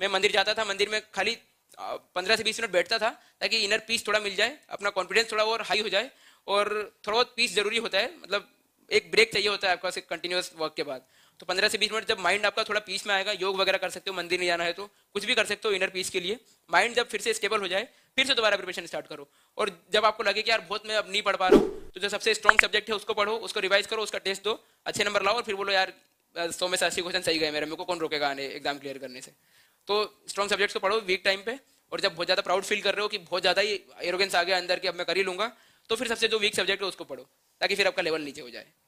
मैं मंदिर जाता था मंदिर में खाली पंद्रह से बीस मिनट बैठता था ताकि इनर पीस थोड़ा मिल जाए अपना कॉन्फिडेंस थोड़ा और हाई हो जाए और थोड़ा बहुत पीस जरूरी होता है मतलब एक ब्रेक चाहिए होता है आपका कंटिन्यूस वर्क के बाद तो पंद्रह से बीस मिनट जब माइंड आपका थोड़ा पीस में आएगा योग वगैरह कर सकते हो मंदिर नहीं जाना है तो कुछ भी कर सकते हो इनर पीस के लिए माइंड जब फिर से स्टेबल हो जाए फिर से दोबारा प्रिपरेशन स्टार्ट करो और जब आपको लगे कि यार बहुत मैं अब नहीं पढ़ पा रहा हूँ तो जो सबसे स्ट्रॉन्ग सब्जेक्ट है उसको पढ़ो उसको रिवाइज करो उसका टेस्ट दो अच्छे नंबर लाओ और फिर बोलो यार सौ में से अस्सी क्वेश्चन सही गए मेरे मेरे को कौन रोकेगा आने एग्जाम क्लियर करने से तो स्ट्रॉन्ग सब्जेक्ट्स को पढ़ो वीक टाइम पे और जब बहुत ज्यादा प्राउड फील कर रहे हो कि बहुत ज्यादा ही एरोगेंस आ गया अंदर कि अब मैं कर ही लूंगा तो फिर सबसे जो वीक सब्जेक्ट है उसको पढ़ो ताकि फिर आपका लेवल नीचे हो जाए